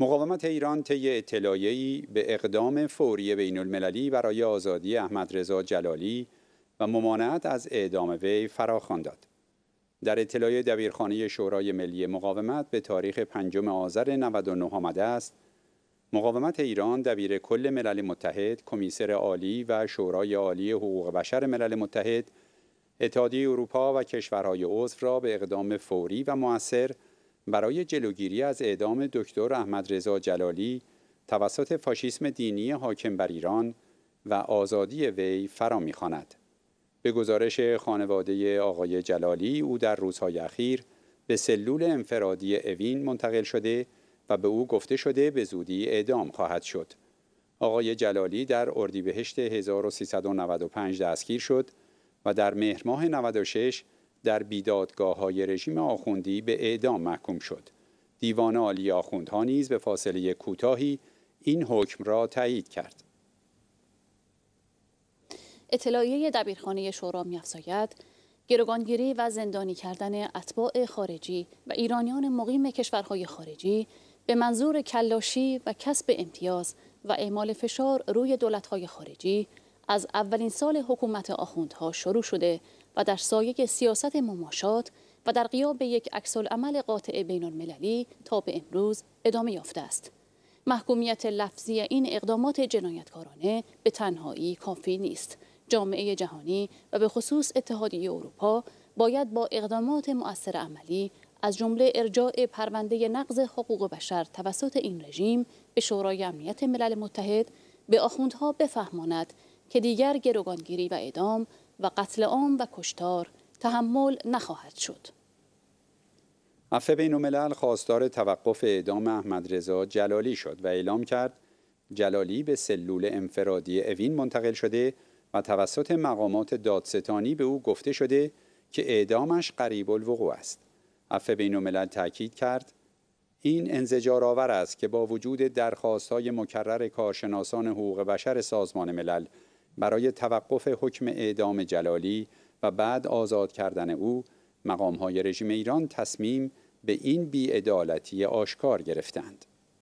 مقاومت ایران طی اطلاعیه‌ای به اقدام فوری بین المللی برای آزادی احمد رضا جلالی و ممانعت از اعدام وی فراخوان داد. در اطلاعیه دبیرخانه شورای ملی مقاومت به تاریخ 5 آذر 99 آمده است مقاومت ایران دبیر کل ملل متحد، کمیسر عالی و شورای عالی حقوق بشر ملل متحد، اتحادیه اروپا و کشورهای عضو را به اقدام فوری و مؤثر. برای جلوگیری از اعدام دکتر احمد رضا جلالی توسط فاشیسم دینی حاکم بر ایران و آزادی وی فرا میخواند. به گزارش خانواده آقای جلالی او در روزهای اخیر به سلول انفرادی اوین منتقل شده و به او گفته شده به زودی اعدام خواهد شد. آقای جلالی در اردیبهشت 1395 دستگیر شد و در مهر ماه 96 در بیدادگاه های رژیم آخوندی به اعدام محکوم شد. دیوان عالی آخوندها نیز به فاصله کوتاهی این حکم را تایید کرد. اطلاعیه دبیرخانه شورا میافزاید گروگانگیری و زندانی کردن اتباع خارجی و ایرانیان مقیم کشورهای خارجی به منظور کلاشی و کسب امتیاز و اعمال فشار روی دولتهای خارجی از اولین سال حکومت آخوندها شروع شده و در سایه سیاست مماشات و در قیاب یک عمل قاطع بین المللی تا به امروز ادامه یافته است. محکومیت لفظی این اقدامات جنایتکارانه به تنهایی کافی نیست. جامعه جهانی و به خصوص اتحادیه اروپا باید با اقدامات مؤثر عملی از جمله ارجاع پرونده نقض حقوق بشر توسط این رژیم به شورای امنیت ملل متحد به آخوندها بفهماند که دیگر گروگانگیری و اعدام و قتل عام و کشتار تحمل نخواهد شد. عفو بین خواستار توقف اعدام احمد رضا جلالی شد و اعلام کرد جلالی به سلول انفرادی اوین منتقل شده و توسط مقامات دادستانی به او گفته شده که اعدامش قریب الوقوع است. عفو بین الملل تاکید کرد این انزجار آور است که با وجود درخواست مکرر کارشناسان حقوق بشر سازمان ملل برای توقف حکم اعدام جلالی و بعد آزاد کردن او های رژیم ایران تصمیم به این بیعدالتی آشکار گرفتند.